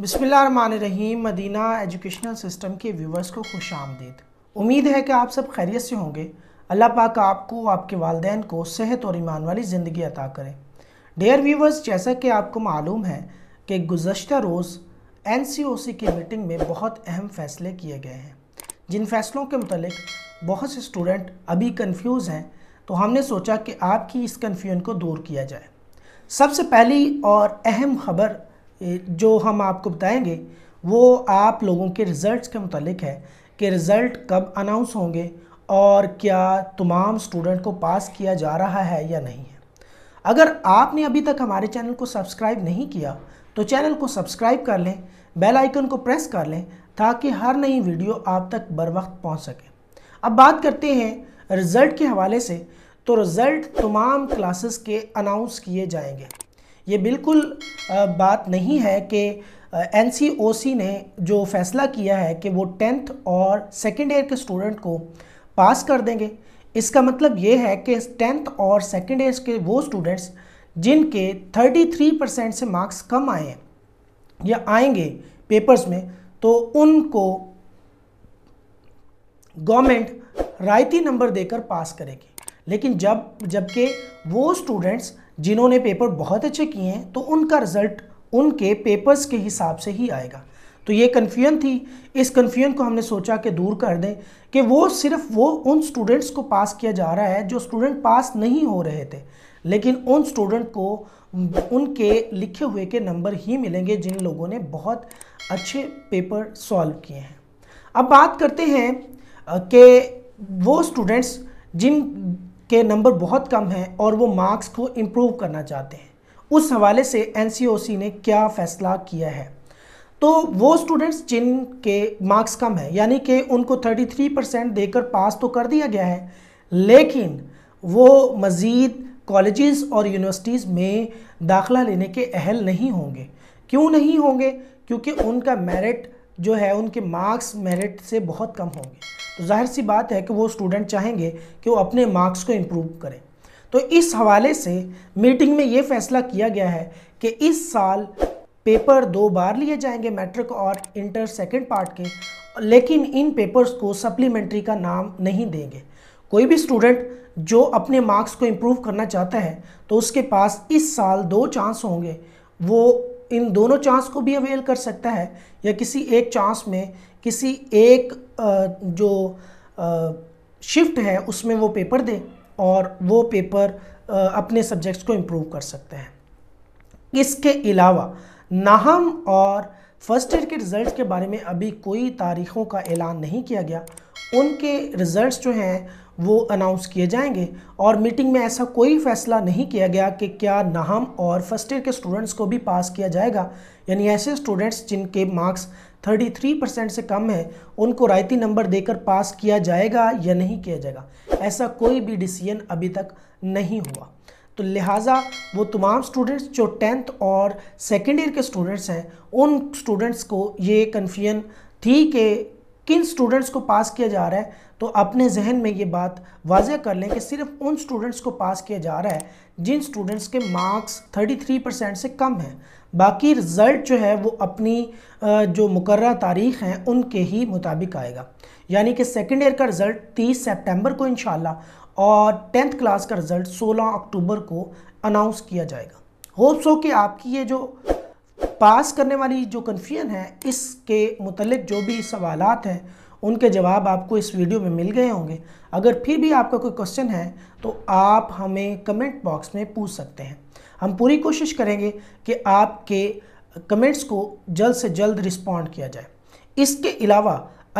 बिसमीम Madina educational system के viewers को खुश आमदीद उम्मीद है कि आप सब खैरियत से होंगे अल्लाह पाक आपको आपके वालदेन को सेहत और ईमान वाली ज़िंदगी अता करें डेयर व्यूवर्स जैसा कि आपको मालूम है कि गुज्त रोज़ एन की मीटिंग में बहुत अहम फ़ैसले किए गए हैं जिन फ़ैसलों के मतलब बहुत से स्टूडेंट अभी कन्फ्यूज़ हैं तो हमने सोचा कि आपकी इस कन्फ्यूजन को दूर किया जाए सबसे पहली और अहम खबर जो हम आपको बताएंगे वो आप लोगों के रिज़ल्ट्स के मतलब है कि रिज़ल्ट कब अनाउंस होंगे और क्या तमाम स्टूडेंट को पास किया जा रहा है या नहीं है अगर आपने अभी तक हमारे चैनल को सब्सक्राइब नहीं किया तो चैनल को सब्सक्राइब कर लें बेल आइकन को प्रेस कर लें ताकि हर नई वीडियो आप तक बर वक्त पहुँच सके अब बात करते हैं रिज़ल्ट के हवाले से तो रिज़ल्ट तमाम क्लासेस के अनाउंस किए जाएंगे ये बिल्कुल बात नहीं है कि एन ने जो फैसला किया है कि वो टेंथ और सेकेंड ईयर के स्टूडेंट को पास कर देंगे इसका मतलब ये है कि टेंथ और सेकेंड ईयर के वो स्टूडेंट्स जिनके 33 परसेंट से मार्क्स कम आए हैं या आएंगे पेपर्स में तो उनको गवर्नमेंट रायती नंबर देकर पास करेगी लेकिन जब जबकि वो स्टूडेंट्स जिन्होंने पेपर बहुत अच्छे किए हैं तो उनका रिजल्ट उनके पेपर्स के हिसाब से ही आएगा तो ये कन्फ्यूजन थी इस कन्फ्यूजन को हमने सोचा कि दूर कर दें कि वो सिर्फ वो उन स्टूडेंट्स को पास किया जा रहा है जो स्टूडेंट पास नहीं हो रहे थे लेकिन उन स्टूडेंट को उनके लिखे हुए के नंबर ही मिलेंगे जिन लोगों ने बहुत अच्छे पेपर सॉल्व किए हैं अब बात करते हैं कि वो स्टूडेंट्स जिन के नंबर बहुत कम हैं और वो मार्क्स को इम्प्रूव करना चाहते हैं उस हवाले से एन ने क्या फ़ैसला किया है तो वो स्टूडेंट्स जिन के मार्क्स कम हैं यानी कि उनको 33 परसेंट देकर पास तो कर दिया गया है लेकिन वो मज़ीद कॉलेजेस और यूनिवर्सिटीज़ में दाखला लेने के अहल नहीं होंगे क्यों नहीं होंगे क्योंकि उनका मेरिट जो है उनके मार्क्स मेरिट से बहुत कम होंगे तो जाहिर सी बात है कि वो स्टूडेंट चाहेंगे कि वो अपने मार्क्स को इम्प्रूव करें तो इस हवाले से मीटिंग में ये फैसला किया गया है कि इस साल पेपर दो बार लिए जाएंगे मैट्रिक और इंटर सेकेंड पार्ट के लेकिन इन पेपर्स को सप्लीमेंट्री का नाम नहीं देंगे कोई भी स्टूडेंट जो अपने मार्क्स को इम्प्रूव करना चाहता है तो उसके पास इस साल दो चांस होंगे वो इन दोनों चांस को भी अवेल कर सकता है या किसी एक चांस में किसी एक जो शिफ्ट है उसमें वो पेपर दे और वो पेपर अपने सब्जेक्ट्स को इम्प्रूव कर सकते हैं इसके अलावा नाहम और फर्स्ट ईयर के रिज़ल्ट्स के बारे में अभी कोई तारीख़ों का ऐलान नहीं किया गया उनके रिज़ल्ट्स जो हैं वो अनाउंस किए जाएंगे और मीटिंग में ऐसा कोई फैसला नहीं किया गया कि क्या नाहम और फर्स्ट ईयर के स्टूडेंट्स को भी पास किया जाएगा यानी ऐसे स्टूडेंट्स जिनके मार्क्स 33 परसेंट से कम है उनको रायती नंबर देकर पास किया जाएगा या नहीं किया जाएगा ऐसा कोई भी डिसीजन अभी तक नहीं हुआ तो लिहाजा वो तमाम स्टूडेंट्स जो टेंथ और सेकेंड ईयर के स्टूडेंट्स हैं उन स्टूडेंट्स को ये कन्फ्यूजन थी कि किन स्टूडेंट्स को पास किया जा रहा है तो अपने जहन में ये बात वाजह कर लें कि सिर्फ उन स्टूडेंट्स को पास किया जा रहा है जिन स्टूडेंट्स के मार्क्स 33 परसेंट से कम हैं बाकी रिज़ल्ट जो है वो अपनी जो मुकर तारीख हैं उनके ही मुताबिक आएगा यानी कि सेकेंड ईयर का रिज़ल्ट 30 सितंबर को इन और टेंथ क्लास का रिज़ल्ट 16 अक्टूबर को अनाउंस किया जाएगा होप्स हो कि आपकी ये जो पास करने वाली जो कन्फ्यूजन है इसके मतलब जो भी सवाल हैं उनके जवाब आपको इस वीडियो में मिल गए होंगे अगर फिर भी आपका कोई क्वेश्चन है तो आप हमें कमेंट बॉक्स में पूछ सकते हैं हम पूरी कोशिश करेंगे कि आपके कमेंट्स को जल्द से जल्द रिस्पॉन्ड किया जाए इसके अलावा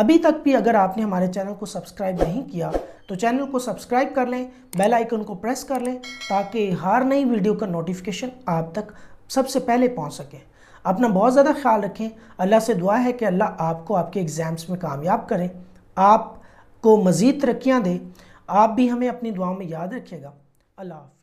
अभी तक भी अगर आपने हमारे चैनल को सब्सक्राइब नहीं किया तो चैनल को सब्सक्राइब कर लें बेल आइकन को प्रेस कर लें ताकि हर नई वीडियो का नोटिफिकेशन आप तक सबसे पहले पहुंच सके अपना बहुत ज़्यादा ख्याल रखें अल्लाह से दुआ है कि अल्लाह आपको आपके एग्ज़ाम्स में कामयाब करें आपको मज़ीद तरक्याँ दें आप भी हमें अपनी दुआ में याद रखिएगा अल्लाह